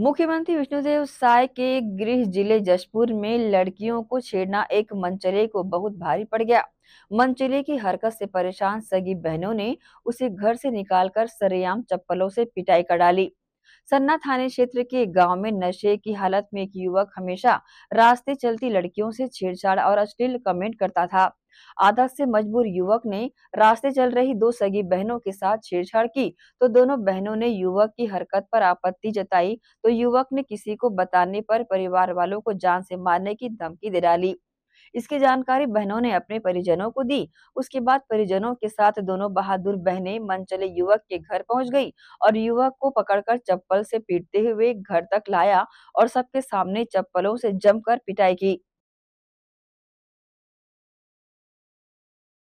मुख्यमंत्री विष्णुदेव साय के गृह जिले जशपुर में लड़कियों को छेड़ना एक मंचले को बहुत भारी पड़ गया मंचले की हरकत से परेशान सगी बहनों ने उसे घर से निकालकर सरेआम चप्पलों से पिटाई कर डाली सन्ना थाने क्षेत्र के गांव में नशे की हालत में एक युवक हमेशा रास्ते चलती लड़कियों से छेड़छाड़ और अश्लील कमेंट करता था आदत से मजबूर युवक ने रास्ते चल रही दो सगी बहनों के साथ छेड़छाड़ की तो दोनों बहनों ने युवक की हरकत पर आपत्ति जताई तो युवक ने किसी को बताने पर परिवार वालों को जान से मारने की धमकी दे डाली इसकी जानकारी बहनों ने अपने परिजनों को दी उसके बाद परिजनों के साथ दोनों बहादुर बहनें मनचले युवक के घर पहुंच गई और युवक को पकड़कर चप्पल से पीटते हुए घर तक लाया और सबके सामने चप्पलों से जमकर पिटाई की